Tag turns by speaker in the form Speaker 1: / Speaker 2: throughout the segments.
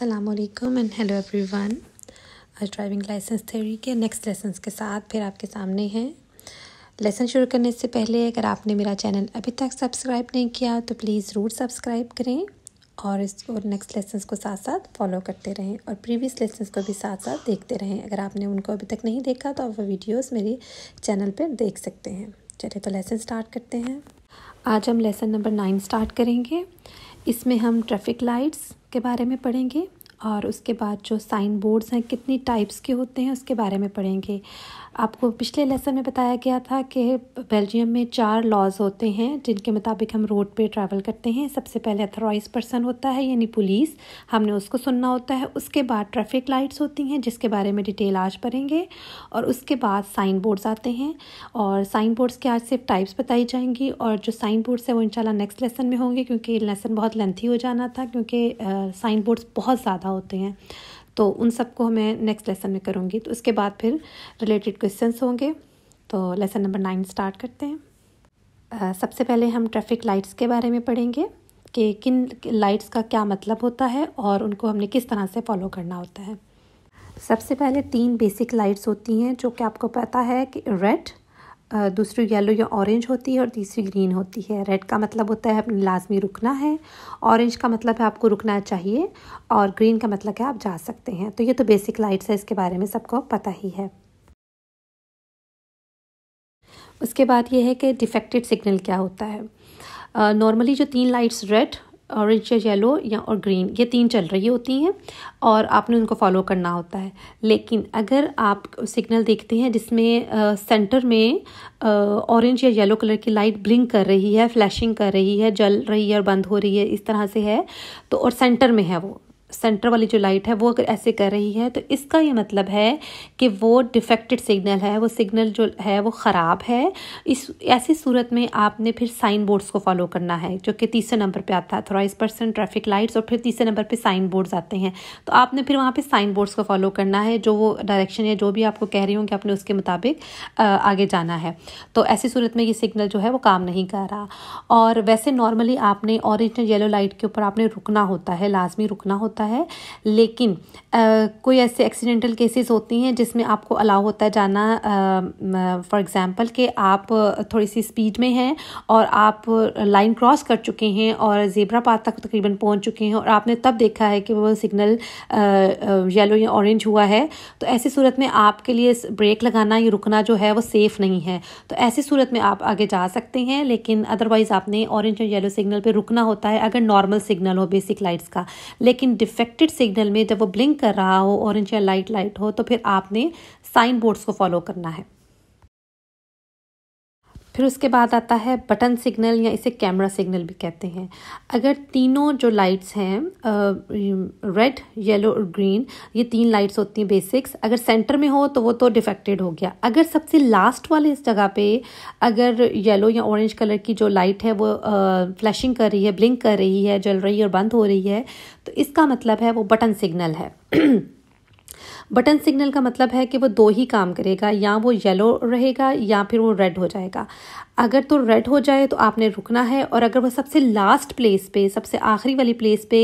Speaker 1: असलकम and hello everyone आज driving licence theory के नेक्स्ट लेसन के साथ फिर आपके सामने हैं लेसन शुरू करने से पहले अगर आपने मेरा चैनल अभी तक सब्सक्राइब नहीं किया तो प्लीज़ ज़रूर सब्सक्राइब करें और इसको नेक्स्ट लेसन को साथ साथ फॉलो करते रहें और प्रीवियस लेसन को भी साथ साथ देखते रहें अगर आपने उनको अभी तक नहीं देखा तो आप वो वीडियोज़ मेरे चैनल पर देख सकते हैं चलिए तो लेसन स्टार्ट करते हैं आज हम लेसन नंबर नाइन स्टार्ट करेंगे इसमें हम ट्रैफिक लाइट्स के बारे में पढ़ेंगे और उसके बाद जो साइन बोर्ड्स हैं कितनी टाइप्स के होते हैं उसके बारे में पढ़ेंगे आपको पिछले लेसन में बताया गया था कि बेल्जियम में चार लॉज होते हैं जिनके मुताबिक हम रोड पे ट्रैवल करते हैं सबसे पहले अथोराइज पर्सन होता है यानी पुलिस हमने उसको सुनना होता है उसके बाद ट्रैफिक लाइट्स होती हैं जिसके बारे में डिटेल आज पढ़ेंगे और उसके बाद साइन बोर्ड्स आते हैं और साइन बोर्ड्स के आज सिर्फ टाइप्स बताई जाएंगी और जो साइन बोर्ड्स हैं वो इनशाला नेक्स्ट लेसन में होंगे क्योंकि लेसन बहुत लेंथी हो जाना था क्योंकि साइन बोर्ड्स बहुत ज़्यादा होते हैं तो उन सबको मैं नेक्स्ट लेसन में करूँगी तो उसके बाद फिर रिलेटेड क्वेश्चंस होंगे तो लेसन नंबर नाइन स्टार्ट करते हैं सबसे पहले हम ट्रैफिक लाइट्स के बारे में पढ़ेंगे कि किन लाइट्स का क्या मतलब होता है और उनको हमने किस तरह से फॉलो करना होता है सबसे पहले तीन बेसिक लाइट्स होती हैं जो कि आपको पता है कि रेड दूसरी येलो या ऑरेंज होती है और तीसरी ग्रीन होती है रेड का मतलब होता है अपने लाजमी रुकना है ऑरेंज का मतलब है आपको रुकना चाहिए और ग्रीन का मतलब है आप जा सकते हैं तो ये तो बेसिक लाइट्स है इसके बारे में सबको पता ही है उसके बाद ये है कि डिफेक्टेड सिग्नल क्या होता है नॉर्मली uh, जो तीन लाइट्स रेड ऑरेंज या येलो या और ग्रीन ये तीन चल रही होती हैं और आपने उनको फॉलो करना होता है लेकिन अगर आप सिग्नल देखते हैं जिसमें आ, सेंटर में ऑरेंज या येलो कलर की लाइट ब्लिंक कर रही है फ्लैशिंग कर रही है जल रही है और बंद हो रही है इस तरह से है तो और सेंटर में है वो सेंटर वाली जो लाइट है वो अगर ऐसे कर रही है तो इसका ये मतलब है कि वो डिफेक्टेड सिग्नल है वो सिग्नल जो है वो ख़राब है इस ऐसी सूरत में आपने फिर साइन बोर्ड्स को फॉलो करना है जो कि तीसरे नंबर पे आता है अथोराइज पर्सन ट्रैफिक लाइट्स और फिर तीसरे नंबर पे साइन बोर्ड्स आते हैं तो आपने फिर वहाँ पर साइन बोर्ड्स को फॉलो करना है जो वो डायरेक्शन या जो भी आपको कह रही हूँ कि आपने उसके मुताबिक आगे जाना है तो ऐसी सूरत में ये सिग्नल जो है वो काम नहीं कर रहा और वैसे नॉर्मली आपने ऑरेंज या येलो लाइट के ऊपर आपने रुकना होता है लाजमी रुकना होता है है लेकिन कोई ऐसे एक्सीडेंटल केसेस होती हैं जिसमें आपको अलाउ होता है जाना फॉर एग्ज़ाम्पल कि आप थोड़ी सी स्पीड में हैं और आप लाइन क्रॉस कर चुके हैं और ज़ेबरा पार तक तकरीबन पहुंच चुके हैं और आपने तब देखा है कि वो सिग्नल येलो या ऑरेंज हुआ है तो ऐसी सूरत में आपके लिए ब्रेक लगाना या रुकना जो है वो सेफ़ नहीं है तो ऐसी सूरत में आप आगे जा सकते हैं लेकिन अदरवाइज़ आपने ऑरेंज और येलो सिग्नल पर रुकना होता है अगर नॉर्मल सिग्नल हो बेसिक लाइट्स का लेकिन डिफेक्टेड सिग्नल में जब वो ब्लिंक कर रहा हो ऑरेंज या लाइट लाइट हो तो फिर आपने साइन बोर्ड्स को फॉलो करना है फिर उसके बाद आता है बटन सिग्नल या इसे कैमरा सिग्नल भी कहते हैं अगर तीनों जो लाइट्स हैं रेड येलो और ग्रीन ये तीन लाइट्स होती हैं बेसिक्स अगर सेंटर में हो तो वो तो डिफेक्टेड हो गया अगर सबसे लास्ट वाले इस जगह पे अगर येलो या ऑरेंज कलर की जो लाइट है वो फ्लैशिंग कर रही है ब्लिंक कर रही है जल रही है और बंद हो रही है तो इसका मतलब है वो बटन सिग्नल है बटन सिग्नल का मतलब है कि वो दो ही काम करेगा या वो येलो रहेगा या फिर वो रेड हो जाएगा अगर तो रेड हो जाए तो आपने रुकना है और अगर वह सबसे लास्ट प्लेस पे सबसे आखिरी वाली प्लेस पे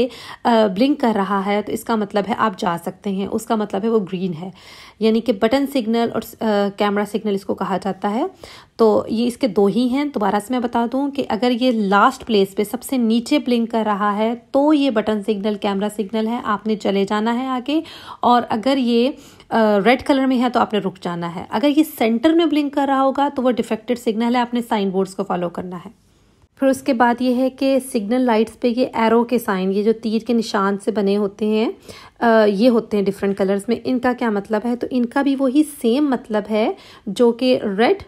Speaker 1: ब्लिंक कर रहा है तो इसका मतलब है आप जा सकते हैं उसका मतलब है वो ग्रीन है यानी कि बटन सिग्नल और कैमरा सिग्नल इसको कहा जाता है तो ये इसके दो ही हैं दोबारा से मैं बता दूं कि अगर ये लास्ट प्लेस पे सबसे नीचे ब्लिंक कर रहा है तो ये बटन सिग्नल कैमरा सिग्नल है आपने चले जाना है आगे और अगर ये रेड कलर में है तो आपने रुक जाना है अगर ये सेंटर में ब्लिंक कर रहा होगा तो वो डिफेक्टेड सिग्नल है आपने साइन बोर्ड्स को फॉलो करना है फिर उसके बाद ये है कि सिग्नल लाइट्स पे ये एरो के साइन ये जो तीर के निशान से बने होते हैं ये होते हैं डिफरेंट कलर्स में इनका क्या मतलब है तो इनका भी वही सेम मतलब है जो कि रेड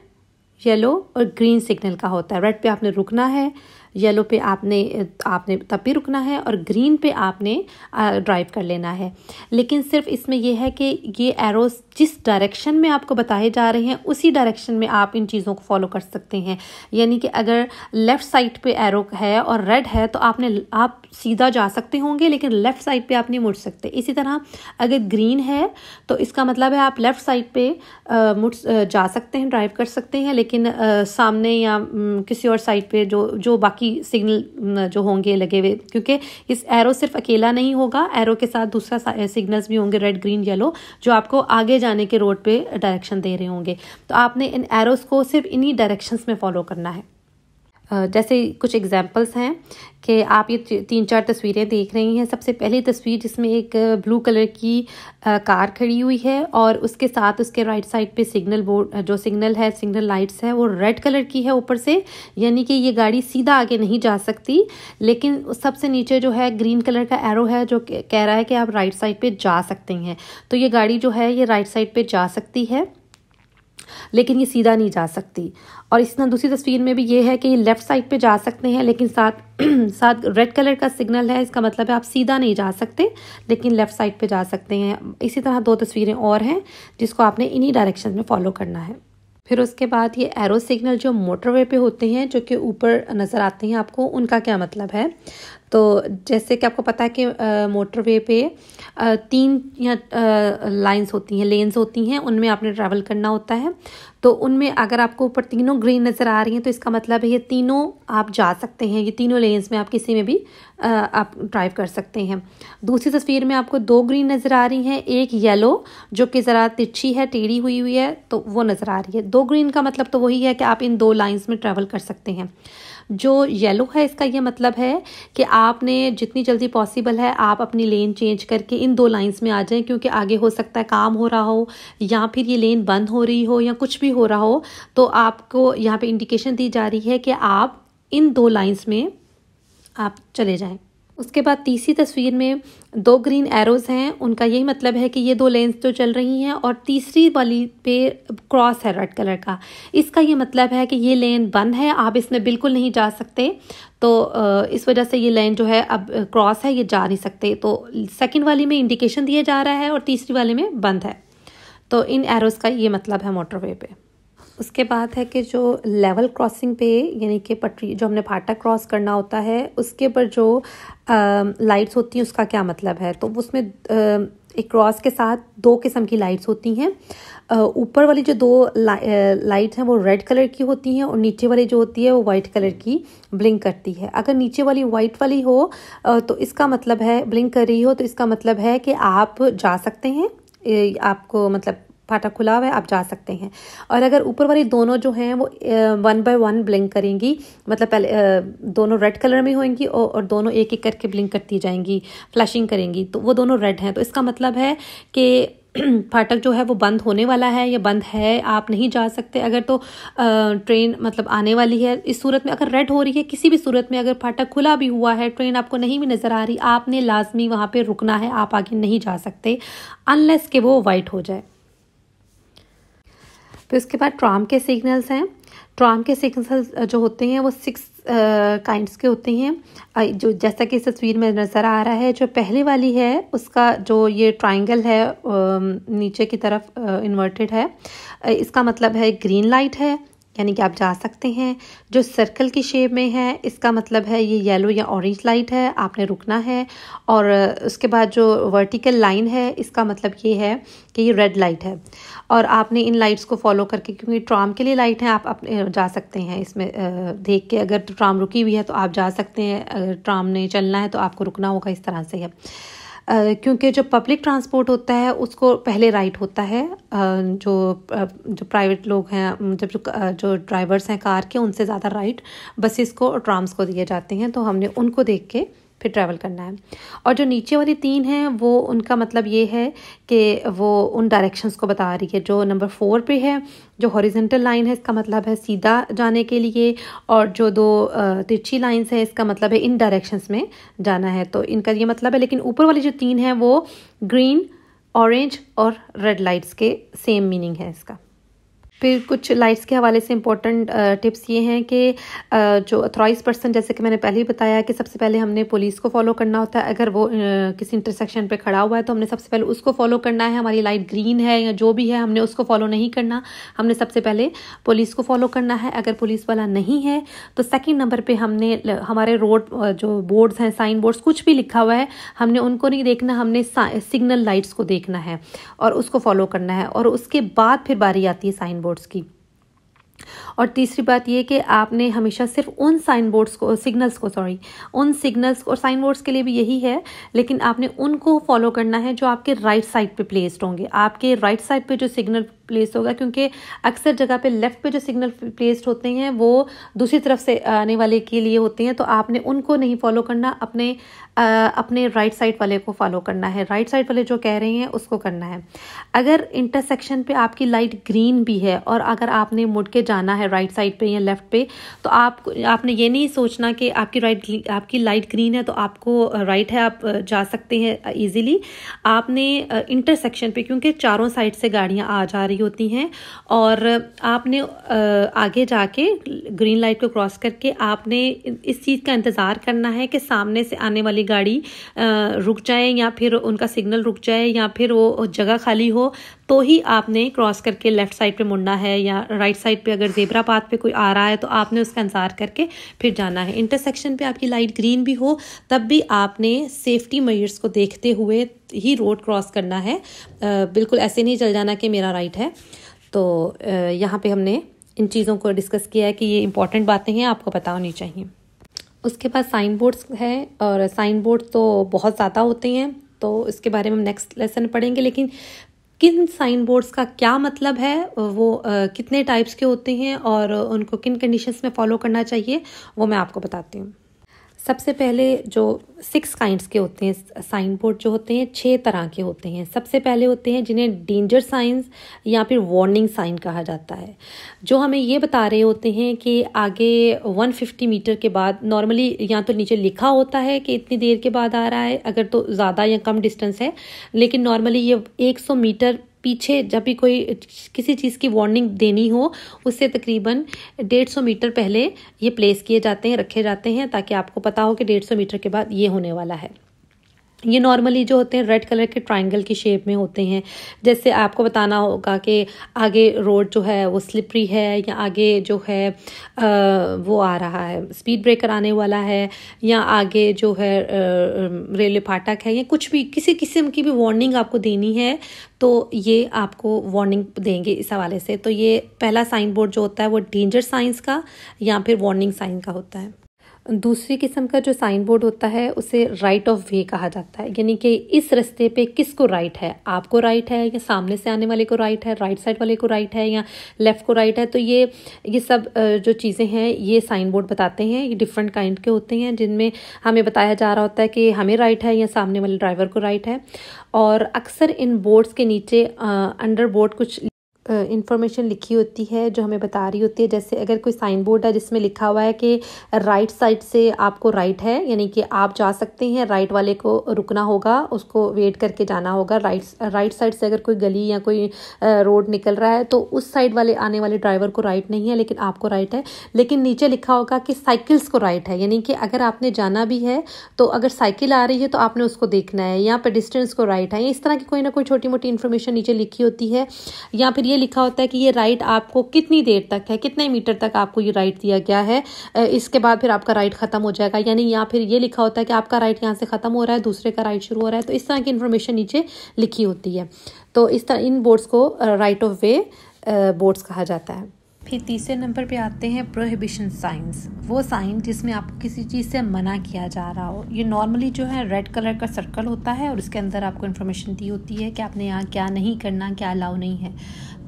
Speaker 1: येलो और ग्रीन सिग्नल का होता है रेड पे आपने रुकना है येलो पे आपने आपने तब भी रुकना है और ग्रीन पे आपने ड्राइव कर लेना है लेकिन सिर्फ इसमें यह है कि ये एरोस जिस डायरेक्शन में आपको बताए जा रहे हैं उसी डायरेक्शन में आप इन चीज़ों को फॉलो कर सकते हैं यानी कि अगर लेफ़्ट साइड पे एरो है और रेड है तो आपने आप सीधा जा सकते होंगे लेकिन लेफ़्ट साइड पे आप नहीं मुड़ सकते इसी तरह अगर ग्रीन है तो इसका मतलब है आप लेफ़्ट साइड पे मुड़ जा सकते हैं ड्राइव कर सकते हैं लेकिन आ, सामने या किसी और साइड पे जो जो बाकी बाकी सिग्नल जो होंगे लगे हुए क्योंकि इस एरो सिर्फ अकेला नहीं होगा एरो के साथ दूसरा सिग्नल्स eh, भी होंगे रेड ग्रीन येलो जो आपको आगे जाने के रोड पे डायरेक्शन दे रहे होंगे तो आपने इन एरोस को सिर्फ इन्हीं डायरेक्शंस में फॉलो करना है जैसे कुछ एग्जांपल्स हैं कि आप ये तीन चार तस्वीरें देख रही हैं सबसे पहली तस्वीर जिसमें एक ब्लू कलर की कार खड़ी हुई है और उसके साथ उसके राइट साइड पे सिग्नल बोर्ड जो सिग्नल है सिग्नल लाइट्स है वो रेड कलर की है ऊपर से यानी कि ये गाड़ी सीधा आगे नहीं जा सकती लेकिन सबसे नीचे जो है ग्रीन कलर का एरो है जो कह रहा है कि आप राइट साइड पर जा सकते हैं तो ये गाड़ी जो है ये राइट साइड पर जा सकती है लेकिन ये सीधा नहीं जा सकती और इस तरह दूसरी तस्वीर में भी ये है कि ये लेफ़्ट साइड पे जा सकते हैं लेकिन साथ साथ रेड कलर का सिग्नल है इसका मतलब है आप सीधा नहीं जा सकते लेकिन लेफ़्ट साइड पे जा सकते हैं इसी तरह दो तस्वीरें और हैं जिसको आपने इन्हीं डायरेक्शन में फॉलो करना है फिर उसके बाद ये एरो सिग्नल जो मोटरवे पे होते हैं जो कि ऊपर नज़र आते हैं आपको उनका क्या मतलब है तो जैसे कि आपको पता है कि मोटरवे पे आ, तीन या लाइंस होती हैं लेन्स होती हैं उनमें आपने ट्रैवल करना होता है तो उनमें अगर आपको ऊपर तीनों ग्रीन नज़र आ रही हैं तो इसका मतलब है ये तीनों आप जा सकते हैं ये तीनों लेन्स में आप किसी में भी आप ड्राइव कर सकते हैं दूसरी तस्वीर में आपको दो ग्रीन नज़र आ रही हैं एक येलो जो कि ज़रा तिरछी है टेढ़ी हुई हुई है तो वो नज़र आ रही है दो ग्रीन का मतलब तो वही है कि आप इन दो लाइंस में ट्रैवल कर सकते हैं जो येलो है इसका ये मतलब है कि आपने जितनी जल्दी पॉसिबल है आप अपनी लेन चेंज करके इन दो लाइंस में आ जाएं क्योंकि आगे हो सकता है काम हो रहा हो या फिर ये लेन बंद हो रही हो या कुछ भी हो रहा हो तो आपको यहाँ पे इंडिकेशन दी जा रही है कि आप इन दो लाइंस में आप चले जाएं उसके बाद तीसरी तस्वीर में दो ग्रीन एरोज हैं उनका यही मतलब है कि ये दो लेंस तो चल रही हैं और तीसरी वाली पे क्रॉस है रेड कलर का इसका ये मतलब है कि ये लेन बंद है आप इसमें बिल्कुल नहीं जा सकते तो इस वजह से ये लेन जो है अब क्रॉस है ये जा नहीं सकते तो सेकेंड वाली में इंडिकेशन दिया जा रहा है और तीसरी वाले में बंद है तो इन एरोज़ का ये मतलब है मोटरवे पे उसके बाद है कि जो लेवल क्रॉसिंग पे यानी कि पटरी जो हमने फाटक क्रॉस करना होता है उसके ऊपर जो लाइट्स होती हैं उसका क्या मतलब है तो उसमें आ, एक क्रॉस के साथ दो किस्म की लाइट्स होती हैं ऊपर वाली जो दो ला, लाइट हैं वो रेड कलर की होती हैं और नीचे वाली जो होती है वो वाइट कलर की ब्लिंक करती है अगर नीचे वाली वाइट वाली हो तो इसका मतलब है ब्लिंक कर रही हो तो इसका मतलब है कि आप जा सकते हैं आपको मतलब फाटा खुला हुआ है आप जा सकते हैं और अगर ऊपर वाली दोनों जो हैं वो वन बाय वन ब्लिंक करेंगी मतलब पहले दोनों रेड कलर में होंगी और दोनों एक एक करके ब्लिंक करती जाएंगी फ्लैशिंग करेंगी तो वो दोनों रेड हैं तो इसका मतलब है कि फाटक जो है वो बंद होने वाला है या बंद है आप नहीं जा सकते अगर तो ट्रेन मतलब आने वाली है इस सूरत में अगर रेड हो रही है किसी भी सूरत में अगर फाटक खुला भी हुआ है ट्रेन आपको नहीं भी नज़र आ रही आपने लाजमी वहाँ पे रुकना है आप आगे नहीं जा सकते अनलेस के वो वाइट हो जाए फिर तो उसके बाद ट्राम के सिग्नल्स हैं ट्राम के सिग्नल्स जो होते हैं वो सिक्स काइंड्स के होते हैं जो जैसा कि इस तस्वीर में नज़र आ रहा है जो पहले वाली है उसका जो ये ट्राइंगल है नीचे की तरफ इन्वर्टेड है इसका मतलब है ग्रीन लाइट है यानी कि आप जा सकते हैं जो सर्कल की शेप में है इसका मतलब है ये येलो या ऑरेंज लाइट है आपने रुकना है और उसके बाद जो वर्टिकल लाइन है इसका मतलब ये है कि ये रेड लाइट है और आपने इन लाइट्स को फॉलो करके क्योंकि ट्राम के लिए लाइट है आप अपने जा सकते हैं इसमें देख के अगर ट्राम रुकी हुई है तो आप जा सकते हैं अगर ट्राम ने चलना है तो आपको रुकना होगा इस तरह से है क्योंकि जो पब्लिक ट्रांसपोर्ट होता है उसको पहले राइट होता है जो जो प्राइवेट लोग हैं जब जो जो ड्राइवर्स हैं कार के उनसे ज़्यादा राइट बसेस को और ट्राम्स को दिए जाते हैं तो हमने उनको देख के फिर ट्रैवल करना है और जो नीचे वाली तीन हैं वो उनका मतलब ये है कि वो उन डायरेक्शंस को बता रही है जो नंबर फोर पे है जो हॉरिजेंटल लाइन है इसका मतलब है सीधा जाने के लिए और जो दो तिरछी लाइंस है इसका मतलब है इन डायरेक्शंस में जाना है तो इनका ये मतलब है लेकिन ऊपर वाली जो तीन है वो ग्रीन ऑरेंज और रेड लाइट्स के सेम मीनिंग है इसका फिर कुछ लाइट्स के हवाले से इंपॉर्टेंट टिप्स ये हैं कि जो अथोराइज पर्सन जैसे कि मैंने पहले ही बताया कि सबसे पहले हमने पुलिस को फॉलो करना होता है अगर वो किसी इंटरसेक्शन पे खड़ा हुआ है तो हमने सबसे पहले उसको फॉलो करना है हमारी लाइट ग्रीन है या जो भी है हमने उसको फॉलो नहीं करना हमने सबसे पहले पुलिस को फॉलो करना है अगर पुलिस वाला नहीं है तो सेकेंड नंबर पर हमने हमारे रोड जो बोर्ड्स हैं साइन बोर्ड्स कुछ भी लिखा हुआ है हमने उनको नहीं देखना हमने सिग्नल लाइट्स को देखना है और उसको फॉलो करना है और उसके बाद फिर बारी आती है साइन बोर्ड बोर्ड्स की और तीसरी बात यह कि आपने हमेशा सिर्फ उन साइन बोर्ड्स को सिग्नल्स को सॉरी उन सिग्नल्स और साइन बोर्ड्स के लिए भी यही है लेकिन आपने उनको फॉलो करना है जो आपके राइट साइड पे प्लेस्ड होंगे आपके राइट साइड पे जो सिग्नल प्लेस होगा क्योंकि अक्सर जगह पे लेफ़्ट पे जो सिग्नल प्लेस्ड होते हैं वो दूसरी तरफ से आने वाले के लिए होते हैं तो आपने उनको नहीं फॉलो करना अपने आ, अपने राइट साइड वाले को फॉलो करना है राइट साइड वाले जो कह रहे हैं उसको करना है अगर इंटरसेक्शन पे आपकी लाइट ग्रीन भी है और अगर आपने मुड़ के जाना है राइट साइड पे या लेफ़्ट पे तो आप आपने ये नहीं सोचना कि आपकी राइट आपकी लाइट ग्रीन है तो आपको राइट है आप जा सकते हैं ईजिली आपने इंटरसेक्शन पे क्योंकि चारों साइड से गाड़ियाँ आ जा रही होती हैं और आपने आगे जाके ग्रीन लाइट को क्रॉस करके आपने इस चीज़ का इंतज़ार करना है कि सामने से आने वाली गाड़ी रुक जाए या फिर उनका सिग्नल रुक जाए या फिर वो जगह खाली हो तो ही आपने क्रॉस करके लेफ़्ट साइड पे मुड़ना है या राइट साइड पे अगर जेबरा पाथ पे कोई आ रहा है तो आपने उसका इंतजार करके फिर जाना है इंटरसेक्शन पे आपकी लाइट ग्रीन भी हो तब भी आपने सेफ्टी मयर्स को देखते हुए ही रोड क्रॉस करना है बिल्कुल ऐसे नहीं चल जाना कि मेरा राइट है तो यहाँ पर हमने इन चीज़ों को डिस्कस किया है कि ये इंपॉर्टेंट बातें हैं आपको पता होनी चाहिए उसके पास साइन बोर्ड्स हैं और साइन बोर्ड तो बहुत ज़्यादा होते हैं तो इसके बारे में हम नेक्स्ट लेसन पढ़ेंगे लेकिन किन साइन बोर्ड्स का क्या मतलब है वो आ, कितने टाइप्स के होते हैं और उनको किन कंडीशंस में फॉलो करना चाहिए वो मैं आपको बताती हूँ सबसे पहले जो सिक्स काइंड्स के होते हैं साइन बोर्ड जो होते हैं छः तरह के होते हैं सबसे पहले होते हैं जिन्हें डेंजर साइंस या फिर वार्निंग साइन कहा जाता है जो हमें ये बता रहे होते हैं कि आगे 150 मीटर के बाद नॉर्मली या तो नीचे लिखा होता है कि इतनी देर के बाद आ रहा है अगर तो ज़्यादा या कम डिस्टेंस है लेकिन नॉर्मली ये 100 मीटर पीछे जब भी कोई किसी चीज़ की वार्निंग देनी हो उससे तकरीबन डेढ़ सौ मीटर पहले ये प्लेस किए जाते हैं रखे जाते हैं ताकि आपको पता हो कि डेढ़ सौ मीटर के बाद ये होने वाला है ये नॉर्मली जो होते हैं रेड कलर के ट्रायंगल की शेप में होते हैं जैसे आपको बताना होगा कि आगे रोड जो है वो स्लिपरी है या आगे जो है आ, वो आ रहा है स्पीड ब्रेकर आने वाला है या आगे जो है रेलवे फाटक है या कुछ भी किसी किस्म की भी वार्निंग आपको देनी है तो ये आपको वार्निंग देंगे इस हवाले से तो ये पहला साइन बोर्ड जो होता है वो डेंजर साइंस का या फिर वार्निंग साइन का होता है दूसरी किस्म का जो साइन बोर्ड होता है उसे राइट ऑफ वे कहा जाता है यानी कि इस रस्ते पे किसको राइट है आपको राइट है या सामने से आने वाले को राइट है राइट साइड वाले को राइट है या लेफ़्ट को राइट है तो ये ये सब जो चीज़ें हैं ये साइन बोर्ड बताते हैं ये डिफरेंट काइंड के होते हैं जिनमें हमें बताया जा रहा होता है कि हमें राइट है या सामने वाले ड्राइवर को राइट है और अक्सर इन बोर्ड्स के नीचे अंडर बोर्ड कुछ इन्फॉर्मेशन लिखी होती है जो हमें बता रही होती है जैसे अगर कोई साइन बोर्ड है जिसमें लिखा हुआ है कि राइट साइड से आपको राइट है यानी कि आप जा सकते हैं राइट वाले को रुकना होगा उसको वेट करके जाना होगा राइट राइट साइड से अगर कोई गली या कोई रोड निकल रहा है तो उस साइड वाले आने वाले ड्राइवर को राइट नहीं है लेकिन आपको राइट है लेकिन नीचे लिखा होगा कि साइकिल्स को राइट है यानी कि अगर आपने जाना भी है तो अगर साइकिल आ रही है तो आपने उसको देखना है या पेडिस्टेंस को राइट है इस तरह की कोई ना कोई छोटी मोटी इन्फॉर्मेशन नीचे लिखी होती है या फिर ये लिखा होता है कि ये राइट आपको कितनी देर तक है कितने मीटर तक आपको ये राइट दिया गया है इसके बाद फिर आपका राइट ख़त्म हो जाएगा यानी या फिर ये लिखा होता है कि आपका राइट यहाँ से ख़त्म हो रहा है दूसरे का राइट शुरू हो रहा है तो इस तरह की इन्फॉर्मेशन नीचे लिखी होती है तो इस तरह इन बोर्ड्स को राइट ऑफ वे बोर्ड्स कहा जाता है फिर तीसरे नंबर पे आते हैं प्रोहिबिशन साइंस वो साइन जिसमें आपको किसी चीज़ से मना किया जा रहा हो ये नॉर्मली जो है रेड कलर का सर्कल होता है और उसके अंदर आपको इन्फॉर्मेशन दी होती है कि आपने यहाँ क्या नहीं करना क्या अलाउ नहीं है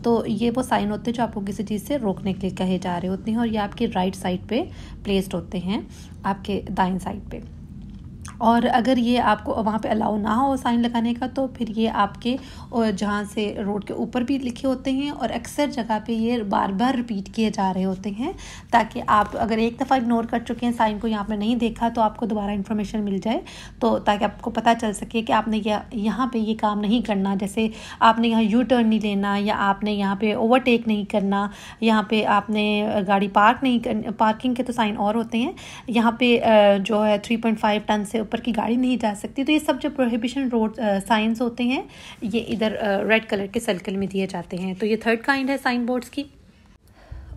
Speaker 1: तो ये वो साइन होते हैं जो आपको किसी चीज़ से रोकने के लिए कहे जा रहे होते हैं और ये आपके राइट साइड पे प्लेस्ड होते हैं आपके दाएं साइड पे और अगर ये आपको वहाँ पे अलाउ ना हो साइन लगाने का तो फिर ये आपके और जहाँ से रोड के ऊपर भी लिखे होते हैं और अक्सर जगह पे ये बार बार रिपीट किए जा रहे होते हैं ताकि आप अगर एक दफ़ा इग्नोर कर चुके हैं साइन को यहाँ पे नहीं देखा तो आपको दोबारा इन्फॉर्मेशन मिल जाए तो ताकि आपको पता चल सके कि आपने यह यहाँ पर ये काम नहीं करना जैसे आपने यहाँ यू टर्न नहीं लेना या आपने यहाँ पर ओवरटेक नहीं करना यहाँ पर आपने गाड़ी पार्क नहीं कर पार्किंग के तो साइन और होते हैं यहाँ पर जो है थ्री पॉइंट फाइव टन से ऊपर की गाड़ी नहीं जा सकती तो ये सब जो प्रोहिबिशन रोड साइंस होते हैं ये इधर रेड कलर के सर्कल में दिए जाते हैं तो ये थर्ड काइंड है साइन बोर्ड्स की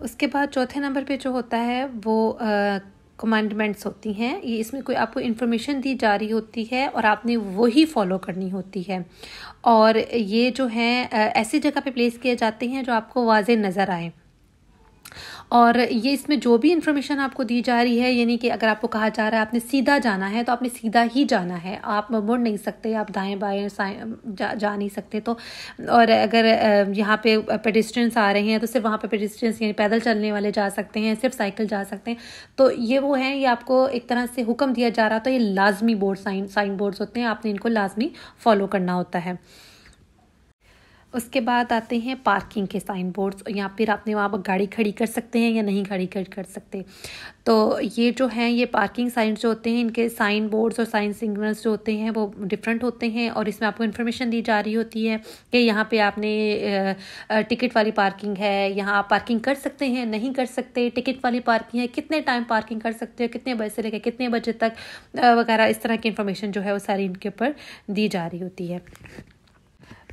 Speaker 1: उसके बाद चौथे नंबर पे जो होता है वो कमांडमेंट्स होती हैं ये इसमें कोई आपको इन्फॉर्मेशन दी जा रही होती है और आपने वही फॉलो करनी होती है और ये जो हैं ऐसी जगह पे प्लेस किए जाते हैं जो आपको वाज नज़र आए और ये इसमें जो भी इन्फॉर्मेशन आपको दी जा रही है यानी कि अगर आपको कहा जा रहा है आपने सीधा जाना है तो आपने सीधा ही जाना है आप मुड़ नहीं सकते आप दाएं बाएं जा, जा नहीं सकते तो और अगर यहाँ पे पेडिस्ट्रेंस आ रहे हैं तो सिर्फ वहाँ पे पेडिस्ट्रेंस यानी पैदल चलने वाले जा सकते हैं सिर्फ साइकिल जा सकते हैं तो ये वो हैं ये आपको एक तरह से हुक्म दिया जा रहा था ये लाजमी बोर्ड साइन साइन बोर्ड्स होते हैं आपने इनको लाजमी फॉलो करना होता है उसके बाद आते हैं पार्किंग के साइन बोर्ड्स या फिर आपने वहाँ पर गाड़ी खड़ी कर सकते हैं या नहीं गाड़ी खड़ी कर सकते तो ये जो हैं ये पार्किंग साइंस जो होते हैं इनके साइन बोर्ड्स और साइन सिग्नल्स जो होते हैं वो डिफरेंट होते हैं और इसमें आपको इन्फॉर्मेशन दी जा रही होती है कि यहाँ पे आपने टिकट वाली पार्किंग है यहाँ आप पार्किंग कर सकते हैं नहीं कर सकते टिकट वाली पार्किंग है कितने टाइम पार्किंग कर सकते हो कितने बजे से लेकर कितने बजे तक वगैरह इस तरह की इन्फॉर्मेशन जो है वो सारी इनके ऊपर दी जा रही होती है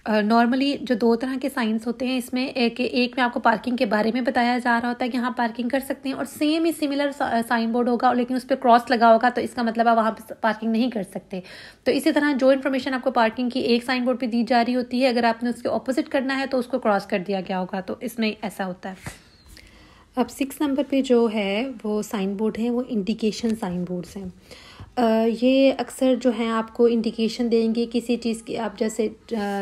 Speaker 1: नॉर्मली uh, जो दो तरह के साइंस होते हैं इसमें एक एक में आपको पार्किंग के बारे में बताया जा रहा होता है कि हाँ पार्किंग कर सकते हैं और सेम ही सिमिलर साइन बोर्ड होगा लेकिन उस पर क्रॉस लगा होगा तो इसका मतलब आप वहाँ पर पार्किंग नहीं कर सकते तो इसी तरह जो इन्फॉर्मेशन आपको पार्किंग की एक साइन बोर्ड पर दी जा रही होती है अगर आपने उसके ऑपोजिट करना है तो उसको क्रॉस कर दिया गया होगा तो इसमें ऐसा होता है अब सिक्स नंबर पे जो है वो साइन बोर्ड है वो इंडिकेशन साइन बोर्ड्स हैं ये अक्सर जो है आपको इंडिकेशन देंगे किसी चीज़ की आप जैसे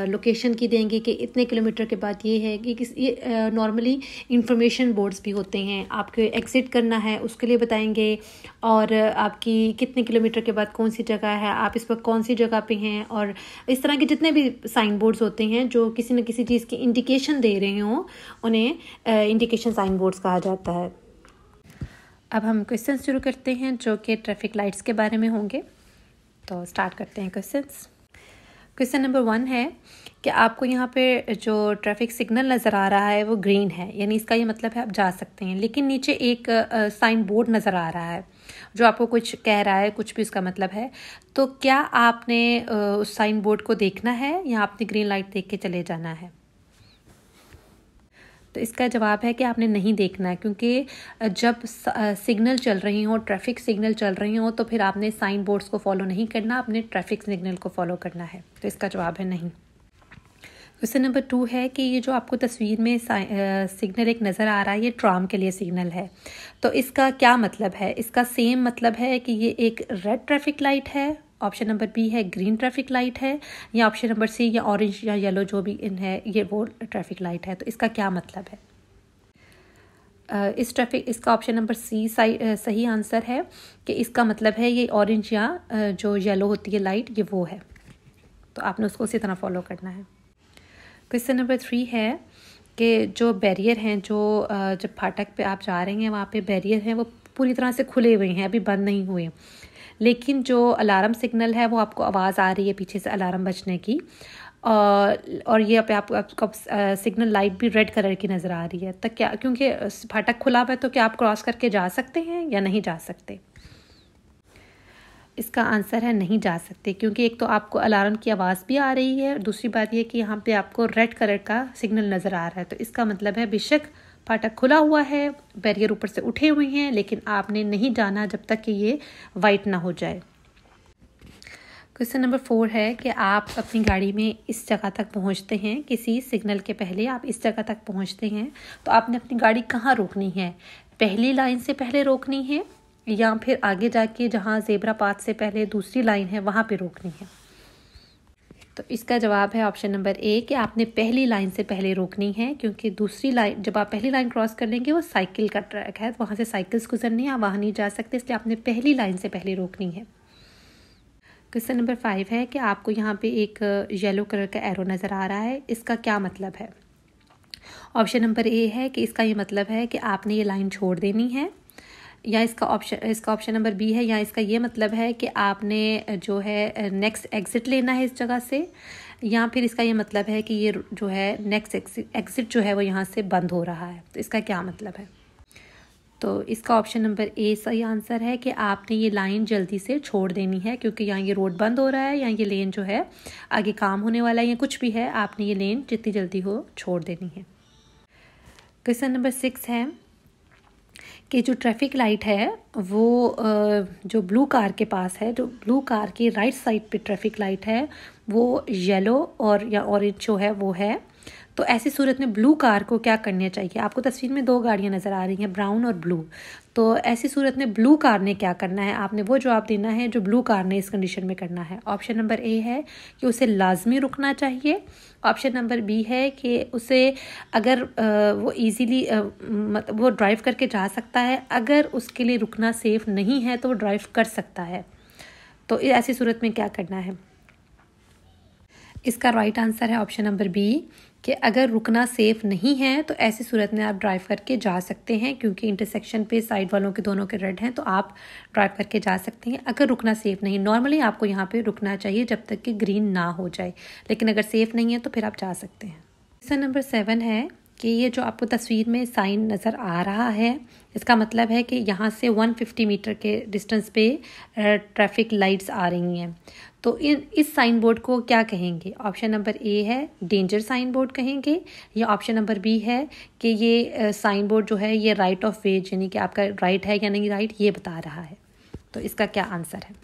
Speaker 1: लोकेशन की देंगे कि इतने किलोमीटर के बाद ये है कि किस ये नॉर्मली इंफॉर्मेशन बोर्ड्स भी होते हैं आपके एग्ज़िट करना है उसके लिए बताएंगे और आपकी कितने किलोमीटर के बाद कौन सी जगह है आप इस वक्त कौन सी जगह पे हैं और इस तरह के जितने भी साइन बोर्ड्स होते हैं जो किसी न किसी चीज़ की इंडिकेशन दे रहे हों उन्हें इंडिकेशन साइन बोर्ड्स कहा जाता है अब हम क्वेश्चन शुरू करते हैं जो कि ट्रैफिक लाइट्स के बारे में होंगे तो स्टार्ट करते हैं क्वेश्चन क्वेश्चन नंबर वन है कि आपको यहाँ पे जो ट्रैफिक सिग्नल नज़र आ रहा है वो ग्रीन है यानी इसका ये मतलब है आप जा सकते हैं लेकिन नीचे एक साइन बोर्ड नज़र आ रहा है जो आपको कुछ कह रहा है कुछ भी उसका मतलब है तो क्या आपने उस साइन बोर्ड को देखना है या आपने ग्रीन लाइट देख के चले जाना है तो इसका जवाब है कि आपने नहीं देखना है क्योंकि जब सिग्नल चल रही हो ट्रैफिक सिग्नल चल रही हो तो फिर आपने साइन बोर्ड्स को फॉलो नहीं करना आपने ट्रैफिक सिग्नल को फॉलो करना है तो इसका जवाब है नहीं क्वेश्चन नंबर टू है कि ये जो आपको तस्वीर में सिग्नल एक नज़र आ रहा है ये ट्राम के लिए सिग्नल है तो इसका क्या मतलब है इसका सेम मतलब है कि ये एक रेड ट्रैफिक लाइट है ऑप्शन नंबर बी है ग्रीन ट्रैफिक लाइट है या ऑप्शन नंबर सी या ऑरेंज या येलो जो भी इन है ये वो ट्रैफिक लाइट है तो इसका क्या मतलब है इस ट्रैफिक इसका ऑप्शन नंबर सी सही आंसर है कि इसका मतलब है ये ऑरेंज या जो येलो होती है लाइट ये वो है तो आपने उसको उसी तरह फॉलो करना है क्वेश्चन नंबर थ्री है कि जो बैरियर हैं जो जब फाटक पे आप जा रहे हैं वहाँ पे बैरियर हैं वो पूरी तरह से खुले हुए हैं अभी बंद नहीं हुए लेकिन जो अलार्म सिग्नल है वो आपको आवाज़ आ रही है पीछे से अलार्म बजने की और ये पे आप, आपको सिग्नल लाइट भी रेड कलर की नज़र आ रही है तो क्या क्योंकि फाटक खुला हुआ है तो क्या आप क्रॉस करके जा सकते हैं या नहीं जा सकते इसका आंसर है नहीं जा सकते क्योंकि एक तो आपको अलार्म की आवाज़ भी आ रही है दूसरी बात यह कि यहाँ पे आपको रेड कलर का सिग्नल नज़र आ रहा है तो इसका मतलब है बेशक फाटक खुला हुआ है बैरियर ऊपर से उठे हुए हैं लेकिन आपने नहीं जाना जब तक कि ये वाइट ना हो जाए क्वेश्चन नंबर फोर है कि आप अपनी गाड़ी में इस जगह तक पहुंचते हैं किसी सिग्नल के पहले आप इस जगह तक पहुंचते हैं तो आपने अपनी गाड़ी कहाँ रोकनी है पहली लाइन से पहले रोकनी है या फिर आगे जाके जहाँ जेबरा पाथ से पहले दूसरी लाइन है वहाँ पे रोकनी है तो इसका जवाब है ऑप्शन नंबर ए कि आपने पहली लाइन से पहले रोकनी है क्योंकि दूसरी लाइन जब आप पहली लाइन क्रॉस कर लेंगे वो साइकिल का ट्रैक है वहाँ से साइकिल्स गुजरनी है आप वहाँ नहीं जा सकते इसलिए आपने पहली लाइन से पहले रोकनी है क्वेश्चन नंबर फाइव है कि आपको यहाँ पे एक येलो uh, कलर का एरो नज़र आ रहा है इसका क्या मतलब है ऑप्शन नंबर ए है कि इसका ये मतलब है कि आपने ये लाइन छोड़ देनी है या इसका ऑप्शन इसका ऑप्शन नंबर बी है या इसका ये मतलब है कि आपने जो है नेक्स्ट एग्ज़िट लेना है इस जगह से या फिर इसका ये मतलब है कि ये जो है नेक्स्ट एग्ज़िट जो है वो यहाँ से बंद हो रहा है तो इसका क्या मतलब है तो इसका ऑप्शन नंबर ए सही आंसर है कि आपने ये लाइन जल्दी से छोड़ देनी है क्योंकि यहाँ ये रोड बंद हो रहा है या ये लेन जो है आगे काम होने वाला है या कुछ भी है आपने ये लेन जितनी जल्दी हो छोड़ देनी है क्वेश्चन नंबर सिक्स है कि जो ट्रैफिक लाइट है वो जो ब्लू कार के पास है जो ब्लू कार की राइट साइड पे ट्रैफिक लाइट है वो येलो और या ऑरेंज जो है वो है तो ऐसी सूरत में ब्लू कार को क्या करना चाहिए आपको तस्वीर में दो गाड़ियाँ नज़र आ रही हैं ब्राउन और ब्लू तो ऐसी सूरत में ब्लू कार ने क्या करना है आपने वो जवाब देना है जो ब्लू कार ने इस कंडीशन में करना है ऑप्शन नंबर ए है कि उसे लाजमी रुकना चाहिए ऑप्शन नंबर बी है कि उसे अगर वो इजीली मतलब वो ड्राइव करके जा सकता है अगर उसके लिए रुकना सेफ़ नहीं है तो वो ड्राइव कर सकता है तो ऐसी सूरत में क्या करना है इसका राइट आंसर है ऑप्शन नंबर बी कि अगर रुकना सेफ नहीं है तो ऐसी सूरत में आप ड्राइव करके जा सकते हैं क्योंकि इंटरसेक्शन पे साइड वालों के दोनों के रेड हैं तो आप ड्राइव करके जा सकते हैं अगर रुकना सेफ नहीं नॉर्मली आपको यहाँ पे रुकना चाहिए जब तक कि ग्रीन ना हो जाए लेकिन अगर सेफ नहीं है तो फिर आप जा सकते हैं क्वेश्चन नंबर सेवन है कि ये जो आपको तस्वीर में साइन नज़र आ रहा है इसका मतलब है कि यहाँ से 150 मीटर के डिस्टेंस पे ट्रैफिक लाइट्स आ रही हैं तो इन इस साइन बोर्ड को क्या कहेंगे ऑप्शन नंबर ए है डेंजर साइन बोर्ड कहेंगे या ऑप्शन नंबर बी है कि ये साइन बोर्ड जो है ये राइट ऑफ वेज यानी कि आपका राइट है या नहीं राइट ये बता रहा है तो इसका क्या आंसर है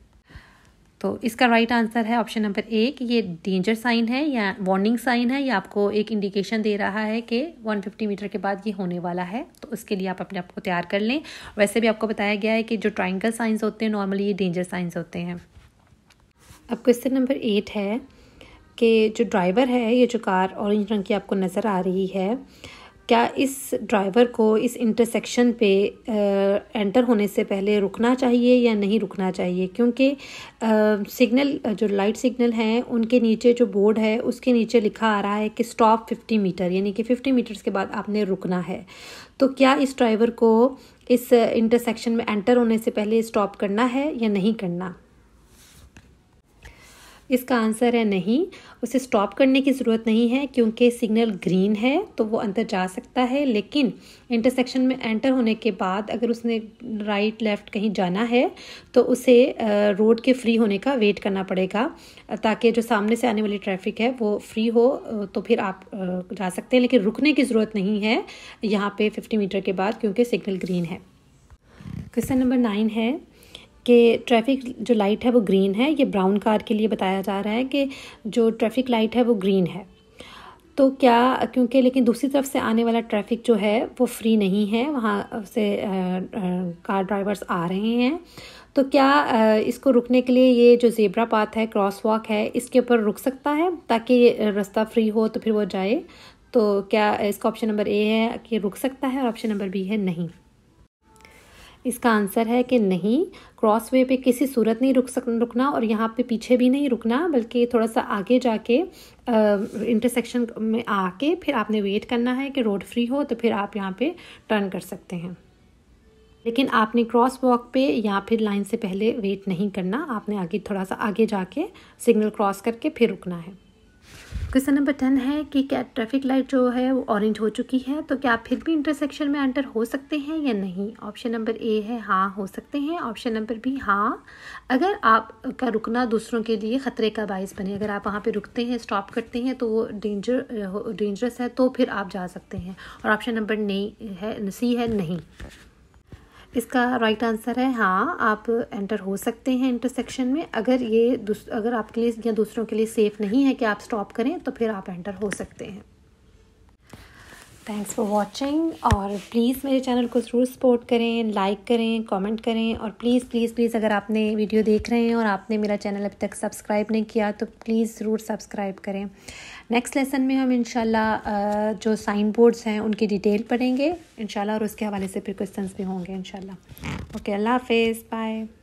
Speaker 1: तो इसका राइट आंसर है ऑप्शन नंबर एक ये डेंजर साइन है या वार्निंग साइन है या आपको एक इंडिकेशन दे रहा है कि 150 मीटर के बाद ये होने वाला है तो उसके लिए आप अपने आप को तैयार कर लें वैसे भी आपको बताया गया है कि जो ट्राइंगल साइंस होते हैं नॉर्मली ये डेंजर साइंस होते हैं अब क्वेश्चन नंबर एट है कि जो ड्राइवर है ये जो कार ऑरेंज रंग की आपको नज़र आ रही है क्या इस ड्राइवर को इस इंटरसेक्शन पे एंटर होने से पहले रुकना चाहिए या नहीं रुकना चाहिए क्योंकि सिग्नल जो लाइट सिग्नल हैं उनके नीचे जो बोर्ड है उसके नीचे लिखा आ रहा है कि स्टॉप फिफ्टी मीटर यानी कि फिफ्टी मीटर्स के बाद आपने रुकना है तो क्या इस ड्राइवर को इस इंटरसेक्शन में एंटर होने से पहले स्टॉप करना है या नहीं करना इसका आंसर है नहीं उसे स्टॉप करने की ज़रूरत नहीं है क्योंकि सिग्नल ग्रीन है तो वो अंदर जा सकता है लेकिन इंटरसेक्शन में एंटर होने के बाद अगर उसने राइट लेफ़्ट कहीं जाना है तो उसे रोड के फ्री होने का वेट करना पड़ेगा ताकि जो सामने से आने वाली ट्रैफिक है वो फ्री हो तो फिर आप जा सकते हैं लेकिन रुकने की ज़रूरत नहीं है यहाँ पर फिफ्टी मीटर के बाद क्योंकि सिग्नल ग्रीन है क्वेश्चन नंबर नाइन है कि ट्रैफिक जो लाइट है वो ग्रीन है ये ब्राउन कार के लिए बताया जा रहा है कि जो ट्रैफिक लाइट है वो ग्रीन है तो क्या क्योंकि लेकिन दूसरी तरफ से आने वाला ट्रैफिक जो है वो फ्री नहीं है वहाँ से कार ड्राइवर्स आ रहे हैं तो क्या इसको रुकने के लिए ये जो जेबरा पाथ है क्रॉस वॉक है इसके ऊपर रुक सकता है ताकि रास्ता फ्री हो तो फिर वो जाए तो क्या इसका ऑप्शन नंबर ए है कि रुक सकता है और ऑप्शन नंबर बी है नहीं इसका आंसर है कि नहीं क्रॉस वे पे किसी सूरत नहीं रुक सक रुकना और यहाँ पे पीछे भी नहीं रुकना बल्कि थोड़ा सा आगे जाके इंटरसेक्शन में आके फिर आपने वेट करना है कि रोड फ्री हो तो फिर आप यहाँ पे टर्न कर सकते हैं लेकिन आपने क्रॉस वॉक पे या फिर लाइन से पहले वेट नहीं करना आपने आगे थोड़ा सा आगे जाके सिग्नल क्रॉस करके फिर रुकना है क्वेश्चन नंबर टेन है कि क्या ट्रैफिक लाइट जो है वो ऑरेंज हो चुकी है तो क्या फिर भी इंटरसेक्शन में एंटर हो सकते हैं या नहीं ऑप्शन नंबर ए है हाँ हो सकते हैं ऑप्शन नंबर बी हाँ अगर आपका रुकना दूसरों के लिए ख़तरे का बायस बने अगर आप वहाँ पर रुकते हैं स्टॉप करते हैं तो वो डेंजर डेंजरस है तो फिर आप जा सकते हैं और ऑप्शन नंबर नहीं है सी है नहीं इसका राइट आंसर है हाँ आप एंटर हो सकते हैं इंटरसेक्शन में अगर ये अगर आपके लिए या दूसरों के लिए सेफ़ नहीं है कि आप स्टॉप करें तो फिर आप एंटर हो सकते हैं थैंक्स फॉर वॉचिंग और प्लीज़ मेरे चैनल को ज़रूर सपोर्ट करें लाइक करें कमेंट करें और प्लीज़ प्लीज़ प्लीज़ अगर आपने वीडियो देख रहे हैं और आपने मेरा चैनल अभी तक सब्सक्राइब नहीं किया तो प्लीज़ ज़रूर सब्सक्राइब करें नेक्स्ट लेसन में हम इनशाला जो साइन बोर्ड्स हैं उनकी डिटेल पढ़ेंगे इनशाला और उसके हवाले से फिर क्वेश्चन भी होंगे इनशाला ओके अल्लाह हाफिज़ बाय